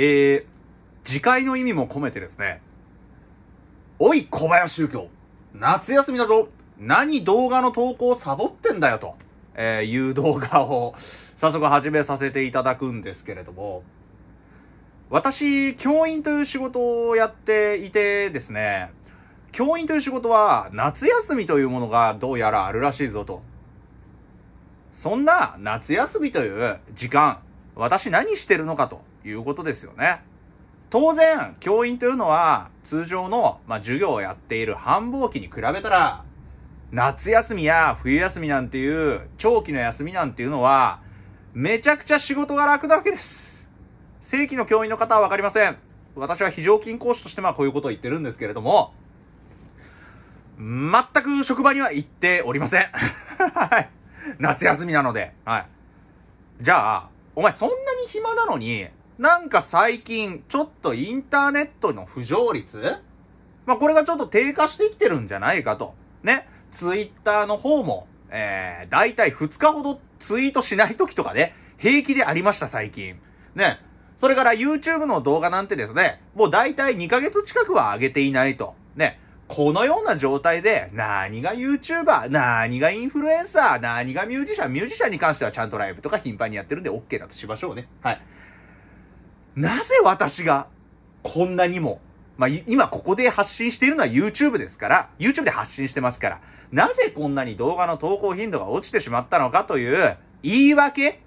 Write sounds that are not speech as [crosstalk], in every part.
えー、次回の意味も込めてですね、おい小林宗教夏休みだぞ何動画の投稿サボってんだよと、えー、いう動画を [laughs] 早速始めさせていただくんですけれども、私、教員という仕事をやっていてですね、教員という仕事は夏休みというものがどうやらあるらしいぞと。そんな夏休みという時間、私何してるのかと。いうことですよね。当然、教員というのは通常の、まあ、授業をやっている繁忙期に比べたら、夏休みや冬休みなんていう長期の休みなんていうのは、めちゃくちゃ仕事が楽なわけです。正規の教員の方はわかりません。私は非常勤講師としてまあこういうことを言ってるんですけれども、全く職場には行っておりません。はい。夏休みなので。はい。じゃあ、お前そんなに暇なのに、なんか最近、ちょっとインターネットの不条率まあ、これがちょっと低下してきてるんじゃないかと。ね。ツイッターの方も、えー、だいたい2日ほどツイートしない時とかね、平気でありました、最近。ね。それから YouTube の動画なんてですね、もうだいたい2ヶ月近くは上げていないと。ね。このような状態で、何が YouTuber、何がインフルエンサー、何がミュージシャン、ミュージシャンに関してはちゃんとライブとか頻繁にやってるんで OK だとしましょうね。はい。なぜ私がこんなにも、まあ、今ここで発信しているのは YouTube ですから、YouTube で発信してますから、なぜこんなに動画の投稿頻度が落ちてしまったのかという言い訳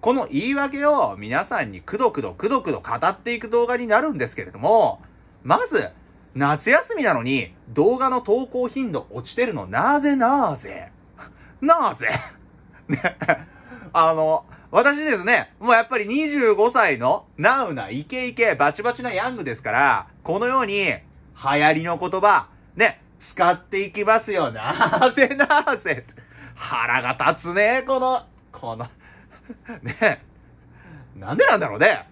この言い訳を皆さんにくどくどくどくど語っていく動画になるんですけれども、まず、夏休みなのに動画の投稿頻度落ちてるのなぜなぜ [laughs] なぜね、[laughs] あの、私ですね、もうやっぱり25歳の、ナウナ、イケイケ、バチバチなヤングですから、このように、流行りの言葉、ね、使っていきますよ。なぜなぜ。腹が立つね、この、この、ねなんでなんだろうね。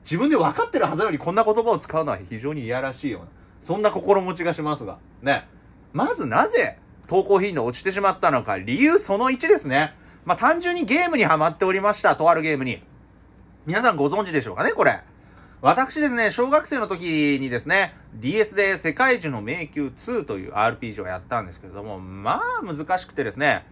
自分で分かってるはずなのにこんな言葉を使うのは非常にいやらしいような、そんな心持ちがしますが、ね。まずなぜ、投稿頻度落ちてしまったのか、理由その1ですね。まあ、単純にゲームにハマっておりました。とあるゲームに。皆さんご存知でしょうかね、これ。私ですね、小学生の時にですね、DS で世界中の迷宮2という RPG をやったんですけれども、まあ難しくてですね、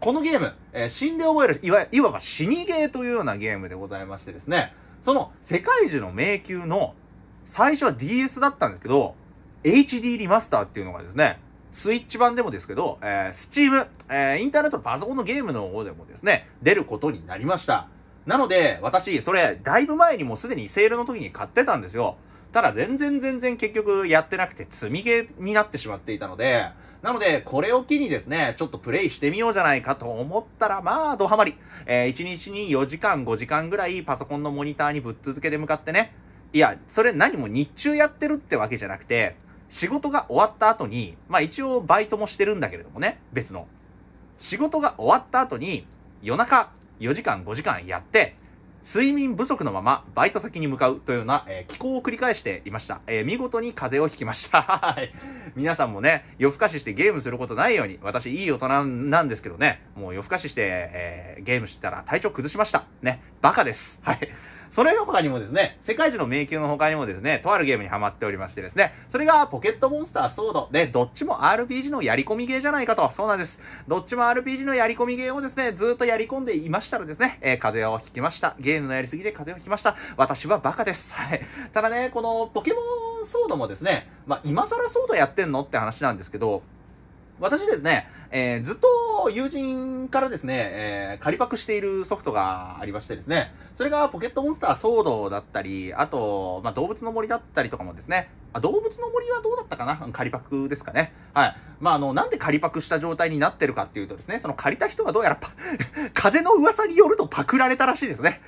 このゲーム、えー、死んで覚える、いわいわば死にゲーというようなゲームでございましてですね、その世界中の迷宮の最初は DS だったんですけど、HD リマスターっていうのがですね、スイッチ版でもですけど、えー、Steam、えー、インターネットのパソコンのゲームの方でもですね、出ることになりました。なので、私、それ、だいぶ前にもすでにセールの時に買ってたんですよ。ただ、全然全然結局やってなくて、積み毛になってしまっていたので、なので、これを機にですね、ちょっとプレイしてみようじゃないかと思ったら、まあ、ドハマり。えー、1日に4時間、5時間ぐらい、パソコンのモニターにぶっ続けで向かってね、いや、それ何も日中やってるってわけじゃなくて、仕事が終わった後に、まあ一応バイトもしてるんだけれどもね、別の。仕事が終わった後に、夜中4時間5時間やって、睡眠不足のままバイト先に向かうというような、えー、気候を繰り返していました。えー、見事に風邪をひきました。[laughs] 皆さんもね、夜更かししてゲームすることないように、私いい大人なんですけどね、もう夜更かしして、えー、ゲームしたら体調崩しました。ね、バカです。はい。それ他にもですね、世界中の迷宮の他にもですね、とあるゲームにハマっておりましてですね、それがポケットモンスターソードで、どっちも RPG のやり込みゲーじゃないかと、そうなんです。どっちも RPG のやり込みゲーをですね、ずっとやり込んでいましたらですね、えー、風邪をひきました。ゲームのやりすぎで風邪をひきました。私はバカです。はい。ただね、このポケモンソードもですね、まあ、今更ソードやってんのって話なんですけど、私ですね、えー、ずっと友人からですね、えー、仮パクしているソフトがありましてですね、それがポケットモンスターソードだったり、あと、まあ、動物の森だったりとかもですね、あ動物の森はどうだったかな仮パクですかね。はい。まあ、あの、なんで仮パクした状態になってるかっていうとですね、その借りた人がどうやら [laughs] 風の噂によるとパクられたらしいですね。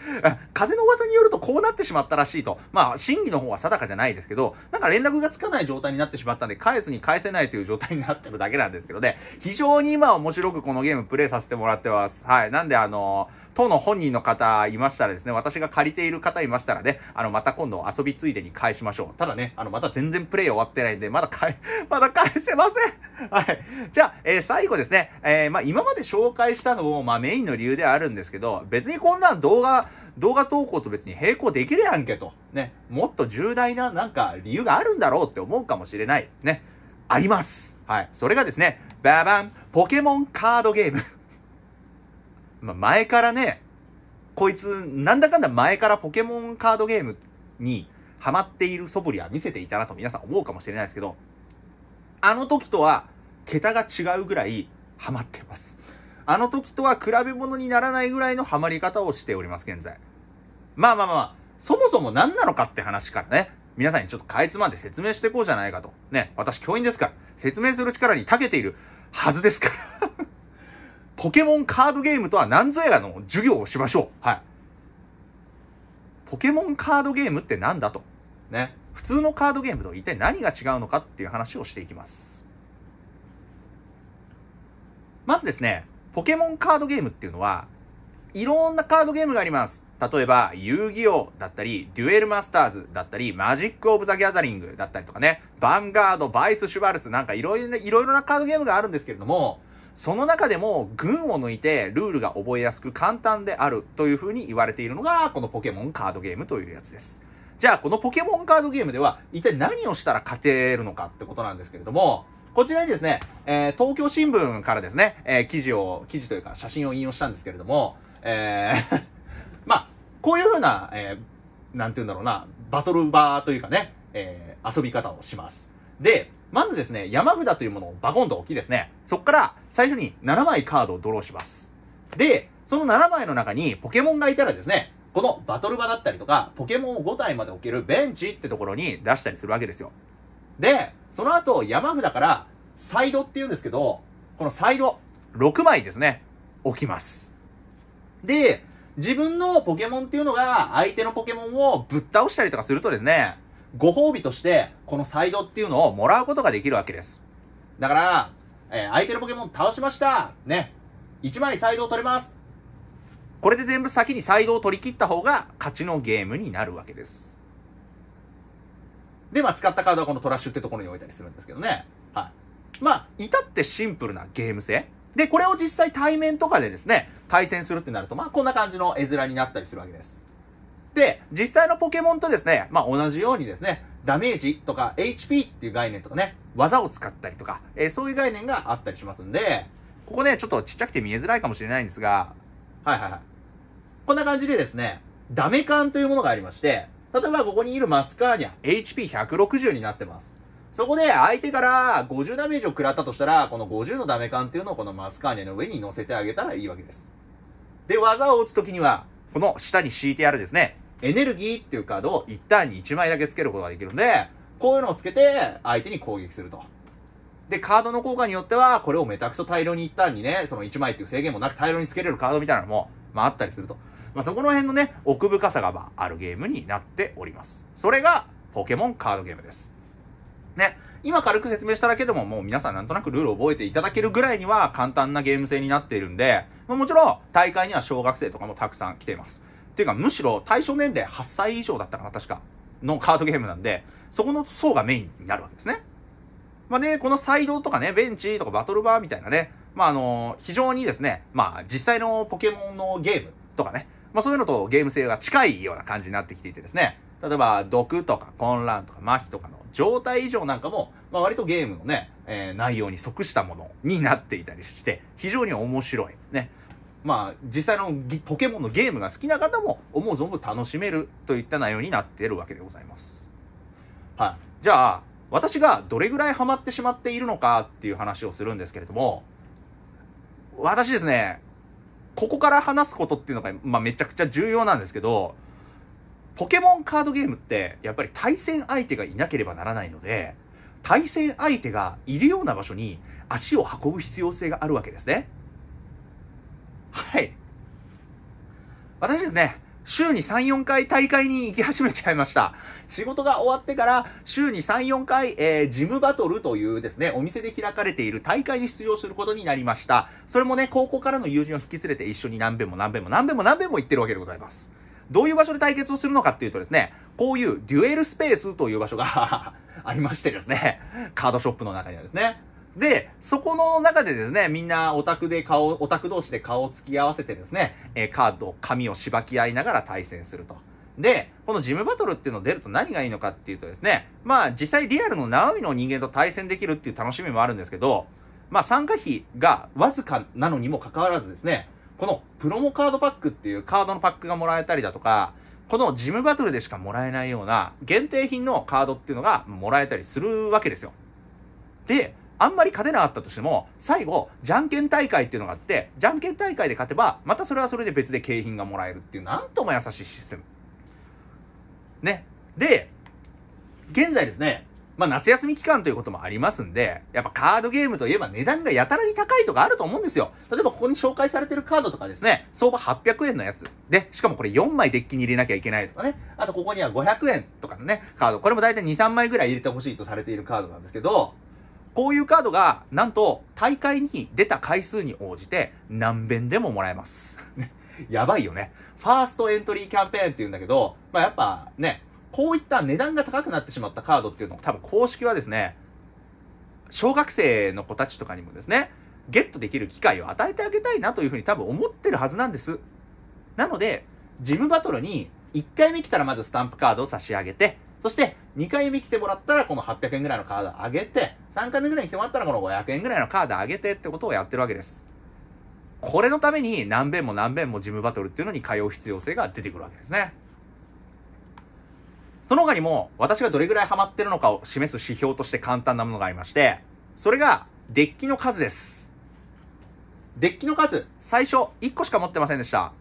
風の噂によるとこうなってしまったらしいと。まあ、真偽の方は定かじゃないですけど、なんか連絡がつかない状態になってしまったんで、返すに返せないという状態になってるだけなんですけどね、非常常に今面白くこのゲームプレイさせてもらってます。はい。なんであの、当の本人の方いましたらですね、私が借りている方いましたらね、あの、また今度遊びついでに返しましょう。ただね、あの、また全然プレイ終わってないんで、まだ返、[laughs] まだ返せません。はい。じゃあ、えー、最後ですね、えー、まあ、今まで紹介したのを、まあ、メインの理由ではあるんですけど、別にこんな動画、動画投稿と別に並行できるやんけと。ね。もっと重大な、なんか、理由があるんだろうって思うかもしれない。ね。あります。はい。それがですね、ババンポケモンカードゲーム [laughs] ま、前からね、こいつ、なんだかんだ前からポケモンカードゲームにハマっている素振りは見せていたなと皆さん思うかもしれないですけど、あの時とは桁が違うぐらいハマってます。あの時とは比べ物にならないぐらいのハマり方をしております、現在。まあまあまあ、そもそも何なのかって話からね、皆さんにちょっとかいつまんで説明していこうじゃないかと。ね、私教員ですから、説明する力に長けているはずですからポケモンカードゲームとは何ぞやらの授業をしましょう。はい。ポケモンカードゲームって何だと。ね。普通のカードゲームと一体何が違うのかっていう話をしていきます。まずですね、ポケモンカードゲームっていうのは、いろんなカードゲームがあります。例えば、遊戯王だったり、デュエルマスターズだったり、マジック・オブ・ザ・ギャザリングだったりとかね、ヴァンガード、バイス・シュバルツなんかいろいろ、いろいろなカードゲームがあるんですけれども、その中でも群を抜いてルールが覚えやすく簡単であるというふうに言われているのが、このポケモンカードゲームというやつです。じゃあ、このポケモンカードゲームでは一体何をしたら勝てるのかってことなんですけれども、こちらにですね、えー、東京新聞からですね、えー、記事を、記事というか写真を引用したんですけれども、えーまあ、こういうふうな、えー、なんて言うんだろうな、バトルバーというかね、えー、遊び方をします。で、まずですね、山札というものをバコンと置きですね、そこから最初に7枚カードをドローします。で、その7枚の中にポケモンがいたらですね、このバトル場だったりとか、ポケモンを5体まで置けるベンチってところに出したりするわけですよ。で、その後山札からサイドって言うんですけど、このサイド、6枚ですね、置きます。で、自分のポケモンっていうのが相手のポケモンをぶっ倒したりとかするとですね、ご褒美としてこのサイドっていうのをもらうことができるわけです。だから、えー、相手のポケモン倒しましたね。1枚サイドを取れますこれで全部先にサイドを取り切った方が勝ちのゲームになるわけです。で、まあ使ったカードはこのトラッシュってところに置いたりするんですけどね。はい。まあ、至ってシンプルなゲーム性。で、これを実際対面とかでですね、対戦するってなると、まあこんな感じの絵面になったりするわけです。で、実際のポケモンとですね、まあ同じようにですね、ダメージとか HP っていう概念とかね、技を使ったりとか、えー、そういう概念があったりしますんで、ここね、ちょっとちっちゃくて見えづらいかもしれないんですが、はいはいはい。こんな感じでですね、ダメ感というものがありまして、例えばここにいるマスカーニャ、HP160 になってます。そこで相手から50ダメージを食らったとしたら、この50のダメ感っていうのをこのマスカーニャの上に乗せてあげたらいいわけです。で、技を打つときには、この下に敷いてあるですね、エネルギーっていうカードを一旦に1枚だけつけることができるんで、こういうのをつけて相手に攻撃すると。で、カードの効果によっては、これをめたくそ大量に一旦にね、その1枚っていう制限もなく大量につけれるカードみたいなのも、まああったりすると。まあそこの辺のね、奥深さがまああるゲームになっております。それが、ポケモンカードゲームです。ね。今軽く説明しただけでももう皆さんなんとなくルールを覚えていただけるぐらいには簡単なゲーム性になっているんで、まあ、もちろん大会には小学生とかもたくさん来ています。ていうかむしろ対象年齢8歳以上だったかな確かのカードゲームなんで、そこの層がメインになるわけですね。まあね、このサイドとかね、ベンチとかバトルバーみたいなね、まああの非常にですね、まあ実際のポケモンのゲームとかね、まあそういうのとゲーム性が近いような感じになってきていてですね、例えば毒とか混乱とか麻痺とかの状態異常なんかも、まあ、割とゲームのね、えー、内容に即したものになっていたりして、非常に面白い。ね。まあ、実際のポケモンのゲームが好きな方も思う存分楽しめるといった内容になっているわけでございます。はい。じゃあ、私がどれぐらいハマってしまっているのかっていう話をするんですけれども、私ですね、ここから話すことっていうのが、まあ、めちゃくちゃ重要なんですけど、ポケモンカードゲームって、やっぱり対戦相手がいなければならないので、対戦相手がいるような場所に足を運ぶ必要性があるわけですね。はい。私ですね、週に3、4回大会に行き始めちゃいました。仕事が終わってから、週に3、4回、えー、ジムバトルというですね、お店で開かれている大会に出場することになりました。それもね、高校からの友人を引き連れて一緒に何んも何んも何んも何んも行ってるわけでございます。どういう場所で対決をするのかっていうとですね、こういうデュエルスペースという場所が [laughs] ありましてですね、カードショップの中にはですね。で、そこの中でですね、みんなオタクで顔、オタク同士で顔を突き合わせてですね、えカード、紙をしばき合いながら対戦すると。で、このジムバトルっていうの出ると何がいいのかっていうとですね、まあ実際リアルの生身の人間と対戦できるっていう楽しみもあるんですけど、まあ参加費がわずかなのにもかかわらずですね、このプロモカードパックっていうカードのパックがもらえたりだとか、このジムバトルでしかもらえないような限定品のカードっていうのがもらえたりするわけですよ。で、あんまり勝てなかったとしても、最後、じゃんけん大会っていうのがあって、じゃんけん大会で勝てば、またそれはそれで別で景品がもらえるっていう、なんとも優しいシステム。ね。で、現在ですね、まあ夏休み期間ということもありますんで、やっぱカードゲームといえば値段がやたらに高いとかあると思うんですよ。例えばここに紹介されてるカードとかですね、相場800円のやつ。で、しかもこれ4枚デッキに入れなきゃいけないとかね。あとここには500円とかのね、カード。これも大体2、3枚ぐらい入れてほしいとされているカードなんですけど、こういうカードが、なんと、大会に出た回数に応じて、何遍でももらえます。やばいよね。ファーストエントリーキャンペーンって言うんだけど、まあやっぱね、こういった値段が高くなってしまったカードっていうのを多分公式はですね、小学生の子たちとかにもですね、ゲットできる機会を与えてあげたいなというふうに多分思ってるはずなんです。なので、ジムバトルに1回目来たらまずスタンプカードを差し上げて、そして2回目来てもらったらこの800円ぐらいのカードあげて、3回目ぐらいに来てもらったらこの500円ぐらいのカードあげてってことをやってるわけです。これのために何遍も何遍もジムバトルっていうのに通う必要性が出てくるわけですね。その他にも、私がどれぐらいハマってるのかを示す指標として簡単なものがありまして、それが、デッキの数です。デッキの数、最初、1個しか持ってませんでした。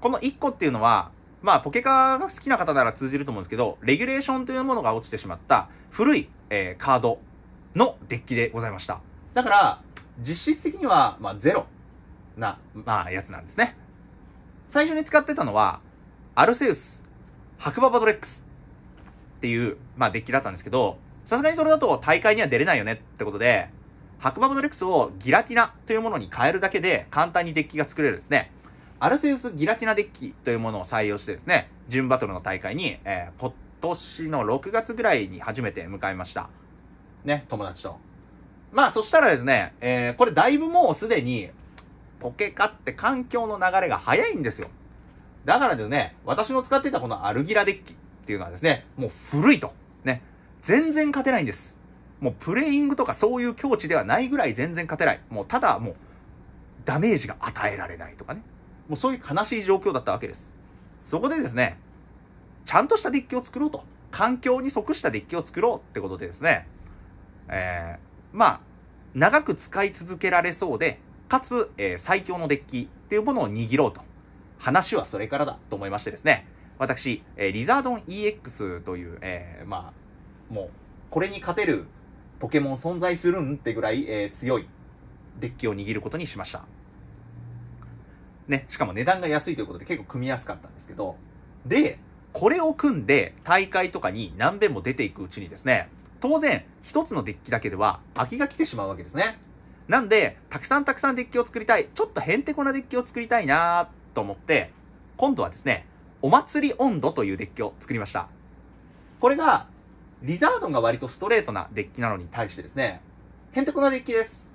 この1個っていうのは、まあ、ポケカが好きな方なら通じると思うんですけど、レギュレーションというものが落ちてしまった古い、えー、カードのデッキでございました。だから、実質的には、まあ、ゼロな、まあ、やつなんですね。最初に使ってたのは、アルセウス、白馬バドレックス、っていう、まあ、デッキだったんですけど、さすがにそれだと大会には出れないよねってことで、白馬ブドレックスをギラティナというものに変えるだけで簡単にデッキが作れるんですね。アルセウスギラティナデッキというものを採用してですね、純バトルの大会に、えー、今年の6月ぐらいに初めて向かいました。ね、友達と。まあ、そしたらですね、えー、これだいぶもうすでに、ポケカって環境の流れが早いんですよ。だからですね、私の使ってたこのアルギラデッキ、っていうのはですね、もう古いと。ね。全然勝てないんです。もうプレイングとかそういう境地ではないぐらい全然勝てない。もうただもう、ダメージが与えられないとかね。もうそういう悲しい状況だったわけです。そこでですね、ちゃんとしたデッキを作ろうと。環境に即したデッキを作ろうってことでですね、えー、まあ、長く使い続けられそうで、かつ、えー、最強のデッキっていうものを握ろうと。話はそれからだと思いましてですね、私、えー、リザードン EX という、えー、まあ、もう、これに勝てるポケモン存在するんってぐらい、えー、強いデッキを握ることにしました。ね、しかも値段が安いということで結構組みやすかったんですけど、で、これを組んで大会とかに何遍も出ていくうちにですね、当然、一つのデッキだけでは空きが来てしまうわけですね。なんで、たくさんたくさんデッキを作りたい、ちょっとへんてこなデッキを作りたいなと思って、今度はですね、お祭り温度というデッキを作りました。これが、リザードンが割とストレートなデッキなのに対してですね、ヘンテコなデッキです。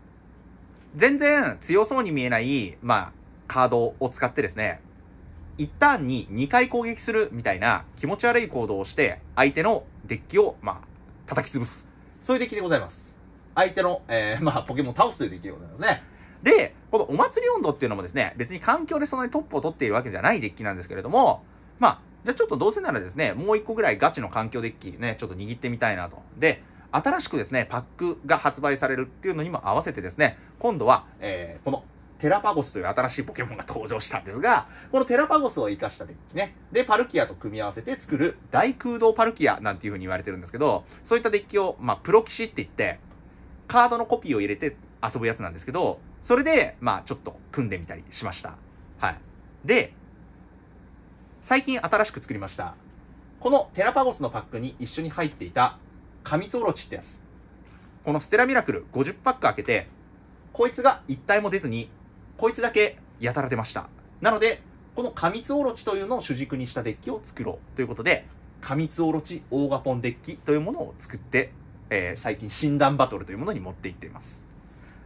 全然強そうに見えない、まあ、カードを使ってですね、一旦に2回攻撃するみたいな気持ち悪い行動をして、相手のデッキを、まあ、叩き潰す。そういうデッキでございます。相手の、えー、まあ、ポケモンを倒すというデッキでございますね。で、このお祭り温度っていうのもですね、別に環境でそんなにトップを取っているわけじゃないデッキなんですけれども、まあ、じゃあちょっとどうせならですね、もう一個ぐらいガチの環境デッキね、ちょっと握ってみたいなと。で、新しくですね、パックが発売されるっていうのにも合わせてですね、今度は、えー、このテラパゴスという新しいポケモンが登場したんですが、このテラパゴスを活かしたデッキね。で、パルキアと組み合わせて作る大空洞パルキアなんていう風に言われてるんですけど、そういったデッキを、まあ、プロ騎士って言って、カードのコピーを入れて遊ぶやつなんですけど、それで、まあ、ちょっと組んでみたりしました。はい。で、最近新しく作りました。このテラパゴスのパックに一緒に入っていた、カミツオロチってやつ。このステラミラクル50パック開けて、こいつが一体も出ずに、こいつだけやたら出ました。なので、このカミツオロチというのを主軸にしたデッキを作ろうということで、カミツオロチオーガポンデッキというものを作って、えー、最近診断バトルというものに持っていっています。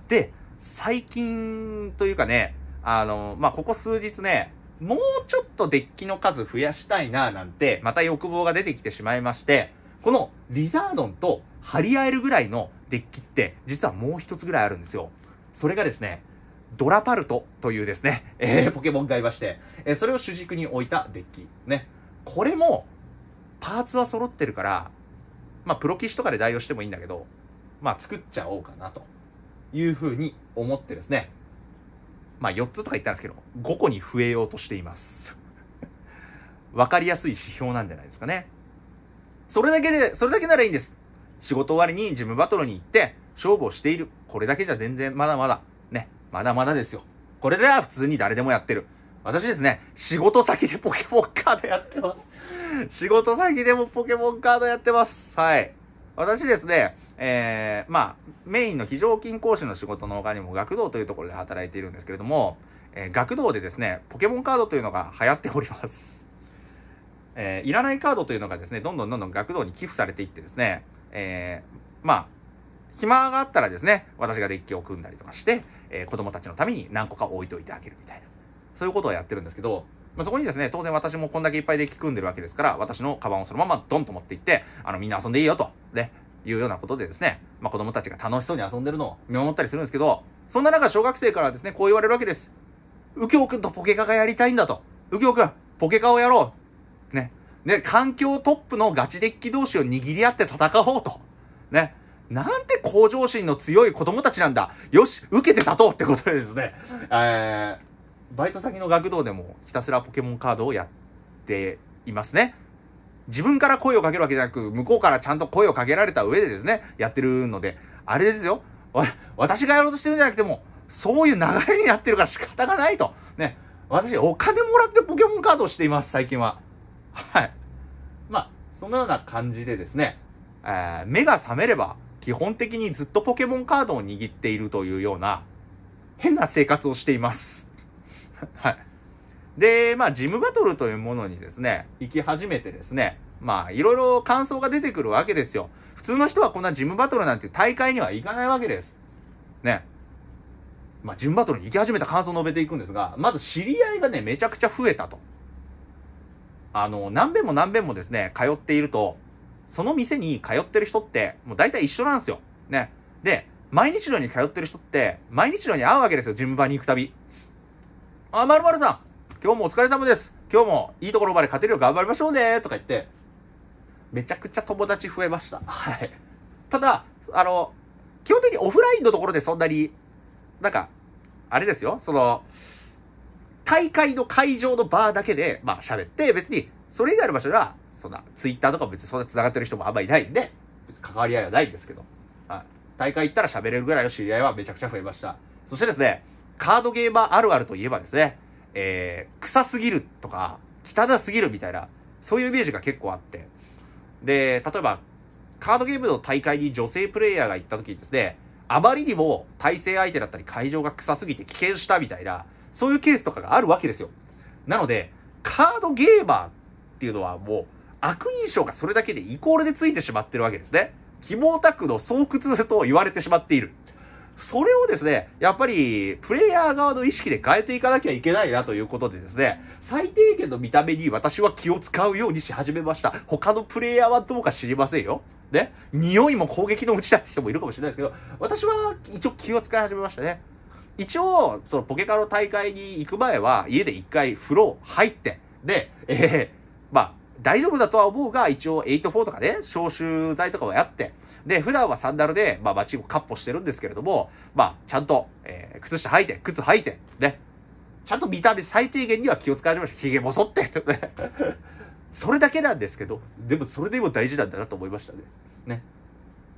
で、最近というかね、あの、まあ、ここ数日ね、もうちょっとデッキの数増やしたいななんて、また欲望が出てきてしまいまして、このリザードンと張り合えるぐらいのデッキって、実はもう一つぐらいあるんですよ。それがですね、ドラパルトというですね、えー、ポケモンがいまして、えー、それを主軸に置いたデッキ。ね。これも、パーツは揃ってるから、まあ、プロ騎士とかで代用してもいいんだけど、まあ、作っちゃおうかなというふうに思ってですね、まあ4つとか言ったんですけど、5個に増えようとしています。[laughs] わかりやすい指標なんじゃないですかね。それだけで、それだけならいいんです。仕事終わりにジムバトルに行って、勝負をしている。これだけじゃ全然まだまだ、ね、まだまだですよ。これじゃあ普通に誰でもやってる。私ですね、仕事先でポケモンカードやってます。仕事先でもポケモンカードやってます。はい。私ですね、えー、まあ、メインの非常勤講師の仕事の他にも学童というところで働いているんですけれども、えー、学童でですね、ポケモンカードというのが流行っております。[laughs] えー、いらないカードというのがですね、どんどんどんどん学童に寄付されていってですね、えー、まあ、暇があったらですね、私がデッキを組んだりとかして、えー、子供たちのために何個か置いといてあげるみたいな。そういうことをやってるんですけど、まあ、そこにですね、当然私もこんだけいっぱいデッキ組んでるわけですから、私のカバンをそのままドンと持っていって、あの、みんな遊んでいいよと。ね、いうようなことでですね、まあ、子供たちが楽しそうに遊んでるのを見守ったりするんですけど、そんな中、小学生からですね、こう言われるわけです。右京くんとポケカがやりたいんだと。右京くん、ポケカをやろう。ね。で、環境トップのガチデッキ同士を握り合って戦おうと。ね。なんて向上心の強い子供たちなんだ。よし、受けて立とうってことでですね、えー、バイト先の学童でもひたすらポケモンカードをやっていますね。自分から声をかけるわけじゃなく、向こうからちゃんと声をかけられた上でですね、やってるので、あれですよ。私がやろうとしてるんじゃなくても、そういう流れになってるから仕方がないと。ね。私、お金もらってポケモンカードをしています、最近は。はい。まあ、そのような感じでですね、えー、目が覚めれば、基本的にずっとポケモンカードを握っているというような、変な生活をしています。はい。で、まあ、ジムバトルというものにですね、行き始めてですね、まあ、いろいろ感想が出てくるわけですよ。普通の人はこんなジムバトルなんて大会には行かないわけです。ね。まあ、ジムバトルに行き始めた感想を述べていくんですが、まず知り合いがね、めちゃくちゃ増えたと。あの、何遍も何遍もですね、通っていると、その店に通ってる人って、もう大体一緒なんですよ。ね。で、毎日のように通ってる人って、毎日のように会うわけですよ、ジムバに行くたび。あ、まるまるさん、今日もお疲れ様です。今日もいいところまで勝てるよう頑張りましょうねとか言って、めちゃくちゃ友達増えました。はい。ただ、あの、基本的にオフラインのところでそんなに、なんか、あれですよ、その、大会の会場のバーだけで、まあ喋って、別に、それ以外の場所では、そんな、ツイッターとかも別にそんな繋がってる人もあんまりいないんで、別に関わり合いはないんですけど、はい。大会行ったら喋れるぐらいの知り合いはめちゃくちゃ増えました。そしてですね、カードゲーマーあるあるといえばですね、えー、臭すぎるとか、汚すぎるみたいな、そういうイメージが結構あって。で、例えば、カードゲームの大会に女性プレイヤーが行った時にですね、あまりにも対戦相手だったり会場が臭すぎて危険したみたいな、そういうケースとかがあるわけですよ。なので、カードゲーマーっていうのはもう、悪印象がそれだけでイコールでついてしまってるわけですね。キモオタクの巣窟と言われてしまっている。それをですね、やっぱり、プレイヤー側の意識で変えていかなきゃいけないなということでですね、最低限の見た目に私は気を使うようにし始めました。他のプレイヤーはどうか知りませんよ。ね。匂いも攻撃のうちだって人もいるかもしれないですけど、私は一応気を使い始めましたね。一応、そのポケカの大会に行く前は、家で一回風呂入って、で、えー、まあ、大丈夫だとは思うが、一応8-4とかね、消臭剤とかはやって、で、普段はサンダルで、まあ街をカッポしてるんですけれども、まあ、ちゃんと、えー、靴下履いて、靴履いて、ね、ちゃんと見た目最低限には気を使われました。髭も剃って、とね。[laughs] それだけなんですけど、でもそれでも大事なんだなと思いましたね。ね。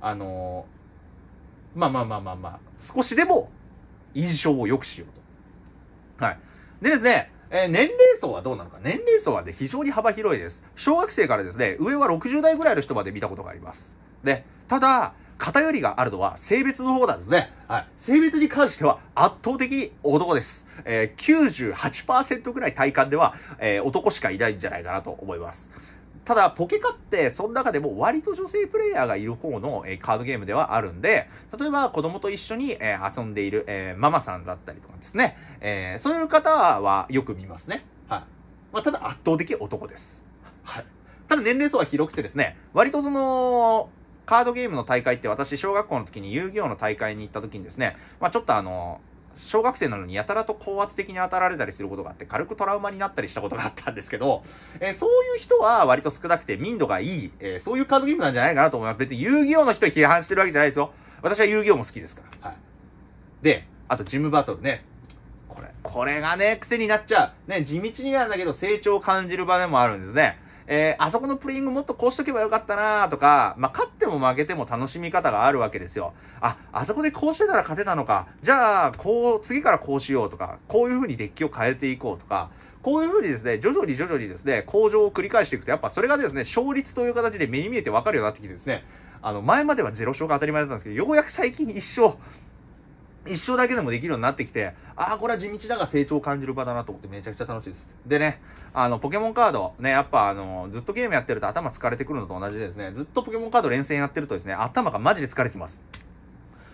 あのー、まあまあまあまあまあ、少しでも印象を良くしようと。はい。でですね、えー、年齢層はどうなのか年齢層はね、非常に幅広いです。小学生からですね、上は60代ぐらいの人まで見たことがあります。ね。ただ、偏りがあるのは性別の方なんですね。はい。性別に関しては圧倒的に男です。えー、98%ぐらい体感では、えー、男しかいないんじゃないかなと思います。ただ、ポケカって、その中でも割と女性プレイヤーがいる方の、えカードゲームではあるんで、例えば子供と一緒に、え遊んでいる、えママさんだったりとかですね、えそういう方はよく見ますね。はい。まあ、ただ圧倒的男です。はい。ただ年齢層は広くてですね、割とその、カードゲームの大会って私、小学校の時に遊戯王の大会に行った時にですね、まあ、ちょっとあのー小学生なのにやたらと高圧的に当たられたりすることがあって、軽くトラウマになったりしたことがあったんですけど、[laughs] えー、そういう人は割と少なくて民度がいい、えー、そういうカードゲームなんじゃないかなと思います。別に遊戯王の人批判してるわけじゃないですよ。私は遊戯王も好きですから。はい。で、あとジムバトルね。これ、これがね、癖になっちゃう。ね、地道になんだけど成長を感じる場でもあるんですね。えー、あそこのプレイングもっとこうしとけばよかったなとか、まあ、勝っても負けても楽しみ方があるわけですよ。あ、あそこでこうしてたら勝てたのか。じゃあ、こう、次からこうしようとか、こういう風にデッキを変えていこうとか、こういう風にですね、徐々に徐々にですね、向上を繰り返していくと、やっぱそれがですね、勝率という形で目に見えてわかるようになってきてですね、あの、前までは0勝が当たり前だったんですけど、ようやく最近一勝、一生だけでもできるようになってきて、ああ、これは地道だが成長を感じる場だなと思ってめちゃくちゃ楽しいです。でね、あの、ポケモンカード、ね、やっぱあの、ずっとゲームやってると頭疲れてくるのと同じでですね、ずっとポケモンカード連戦やってるとですね、頭がマジで疲れてきます。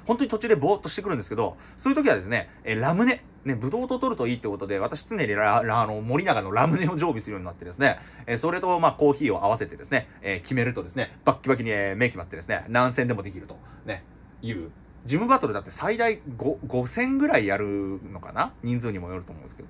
本当に途中でぼーっとしてくるんですけど、そういう時はですね、えラムネ。ね、ブドウと取るといいってことで、私常にラ、ラあの、森永のラムネを常備するようになってですね、えそれと、まあ、コーヒーを合わせてですね、え決めるとですね、バッキバキに、え目決まってですね、何戦でもできると、ね、いうジムバトルだって最大5000ぐらいやるのかな人数にもよると思うんですけど、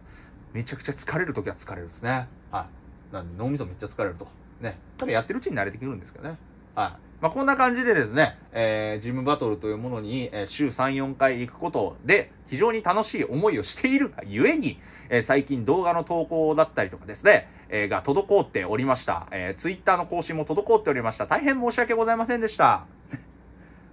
めちゃくちゃ疲れる時は疲れるですね。はい。なんで脳みそめっちゃ疲れると。ね。ただやってるうちに慣れてくるんですけどね。はい。まあ、こんな感じでですね、えー、ジムバトルというものに、えー、週3、4回行くことで、非常に楽しい思いをしているがゆえに、えー、最近動画の投稿だったりとかですね、えー、が滞っておりました。えー、ツイッターの更新も滞っておりました。大変申し訳ございませんでした。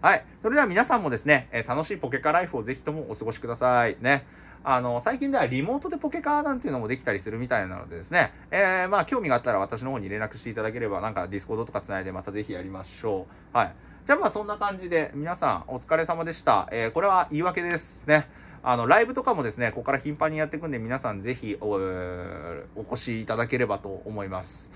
はい。それでは皆さんもですね、え楽しいポケカライフをぜひともお過ごしください。ね。あの、最近ではリモートでポケカーなんていうのもできたりするみたいなのでですね、えー、まあ、興味があったら私の方に連絡していただければ、なんかディスコードとか繋いでまたぜひやりましょう。はい。じゃあまあ、そんな感じで、皆さんお疲れ様でした。えー、これは言い訳ですね。あの、ライブとかもですね、ここから頻繁にやっていくんで、皆さんぜひお、お越しいただければと思います。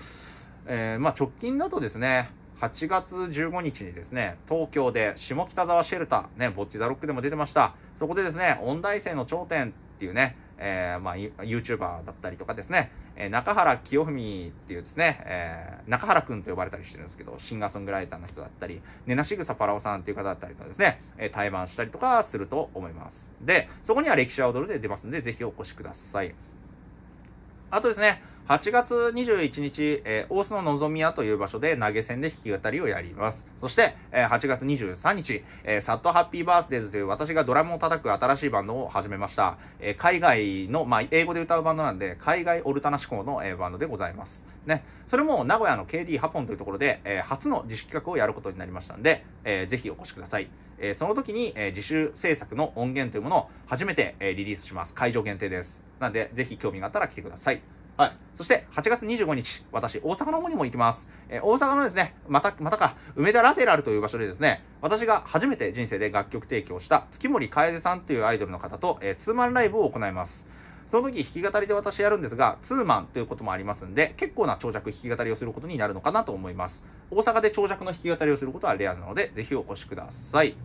えー、まあ、直近だとですね、8月15日にですね、東京で下北沢シェルター、ね、ぼっちザロックでも出てました。そこでですね、音大生の頂点っていうね、えー、まあ、YouTuber だったりとかですね、えー、中原清文っていうですね、えー、中原くんと呼ばれたりしてるんですけど、シンガーソングライターの人だったり、ネナしグサパラオさんっていう方だったりとかですね、えー、対バンしたりとかすると思います。で、そこには歴史は踊るで出ますんで、ぜひお越しください。あとですね、8月21日、えー、大須の望み屋という場所で投げ銭で弾き語りをやります。そして、えー、8月23日、えー、サットハッピーバースデーズという私がドラムを叩く新しいバンドを始めました。えー、海外の、まあ、英語で歌うバンドなんで、海外オルタナ志向の、えー、バンドでございます。ね。それも名古屋の KD ハポンというところで、えー、初の自主企画をやることになりましたんで、えー、ぜひお越しください。えー、その時に、えー、自主制作の音源というものを初めて、えー、リリースします。会場限定です。なんで、ぜひ興味があったら来てください。はい。そして、8月25日、私、大阪の方にも行きます。えー、大阪のですね、また、またか、梅田ラテラルという場所でですね、私が初めて人生で楽曲提供した月森楓さんというアイドルの方と、えー、ツーマンライブを行います。その時弾き語りで私やるんですが、ツーマンということもありますんで、結構な長尺弾き語りをすることになるのかなと思います。大阪で長尺の弾き語りをすることはレアなので、ぜひお越しください。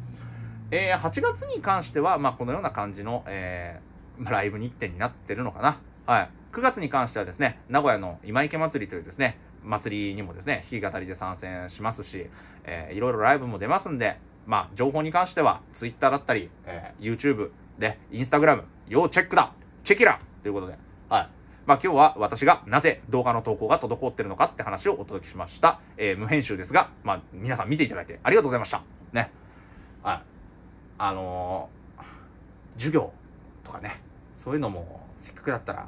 えー、8月に関しては、まあ、このような感じの、えー、まあ、ライブ日程になってるのかな。はい。9月に関してはですね、名古屋の今池祭りというですね、祭りにもですね、弾き語りで参戦しますし、えー、いろいろライブも出ますんで、まあ、情報に関しては、ツイッターだったり、えー、YouTube で、Instagram、要チェックだチェキラということで、はい。まあ、今日は私がなぜ動画の投稿が滞ってるのかって話をお届けしました。えー、無編集ですが、まあ、皆さん見ていただいてありがとうございました。ね。はい。あのー、授業とかね、そういうのも、せっかくだったら、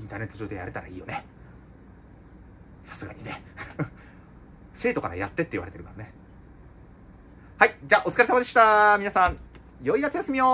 インターネット上でやれたらいいよねさすがにね [laughs] 生徒からやってって言われてるからねはいじゃあお疲れ様でした皆さん良い夏休みを